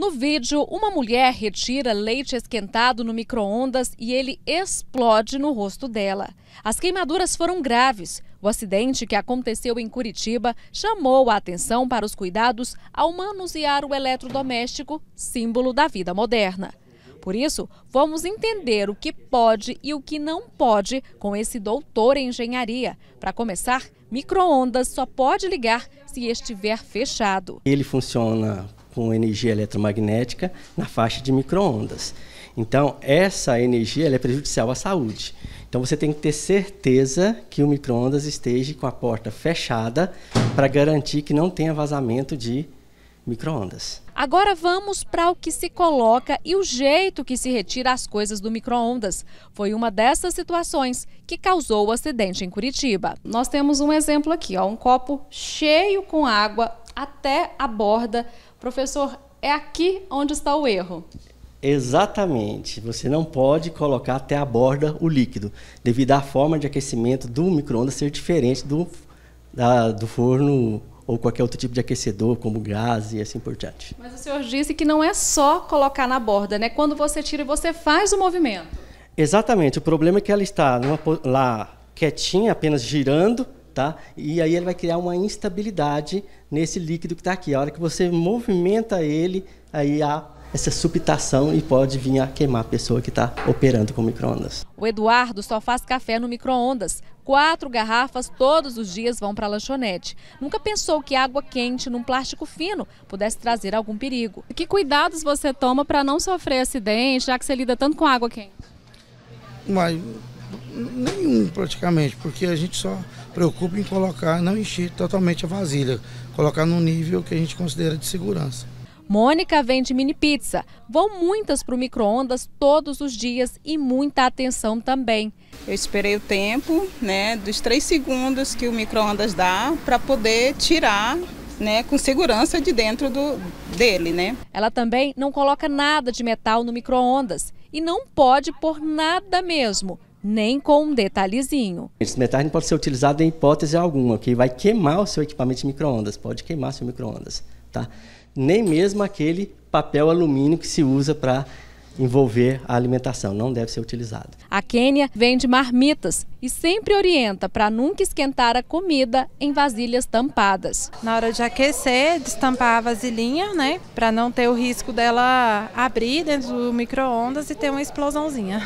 No vídeo, uma mulher retira leite esquentado no micro-ondas e ele explode no rosto dela. As queimaduras foram graves. O acidente que aconteceu em Curitiba chamou a atenção para os cuidados ao manusear o eletrodoméstico, símbolo da vida moderna. Por isso, vamos entender o que pode e o que não pode com esse doutor em engenharia. Para começar, micro-ondas só pode ligar se estiver fechado. Ele funciona com energia eletromagnética na faixa de microondas. Então, essa energia é prejudicial à saúde. Então, você tem que ter certeza que o microondas esteja com a porta fechada para garantir que não tenha vazamento de microondas. Agora vamos para o que se coloca e o jeito que se retira as coisas do microondas. Foi uma dessas situações que causou o acidente em Curitiba. Nós temos um exemplo aqui, ó, um copo cheio com água até a borda. Professor, é aqui onde está o erro. Exatamente. Você não pode colocar até a borda o líquido, devido à forma de aquecimento do micro-ondas ser diferente do, da, do forno ou qualquer outro tipo de aquecedor, como gás e assim por diante. Mas o senhor disse que não é só colocar na borda, né? Quando você tira, você faz o movimento. Exatamente. O problema é que ela está numa, lá quietinha, apenas girando, tá? E aí ele vai criar uma instabilidade nesse líquido que está aqui. A hora que você movimenta ele, aí há essa subtação e pode vir a queimar a pessoa que está operando com microondas. O Eduardo só faz café no microondas. Quatro garrafas todos os dias vão para a lanchonete. Nunca pensou que água quente num plástico fino pudesse trazer algum perigo. Que cuidados você toma para não sofrer acidente, já que você lida tanto com água quente? Mas nem nenhum praticamente, porque a gente só preocupa em colocar, não encher totalmente a vasilha, colocar num nível que a gente considera de segurança. Mônica vende mini pizza. Vão muitas para o micro-ondas todos os dias e muita atenção também. Eu esperei o tempo né, dos três segundos que o micro-ondas dá para poder tirar né, com segurança de dentro do, dele, né? Ela também não coloca nada de metal no micro-ondas e não pode pôr nada mesmo, nem com um detalhezinho. Esse metal não pode ser utilizado em hipótese alguma, que vai queimar o seu equipamento de microondas, pode queimar seu microondas, tá? Nem mesmo aquele papel alumínio que se usa para envolver a alimentação, não deve ser utilizado. A Quênia vende marmitas e sempre orienta para nunca esquentar a comida em vasilhas tampadas. Na hora de aquecer, destampar a vasilhinha, né, para não ter o risco dela abrir dentro do micro-ondas e ter uma explosãozinha.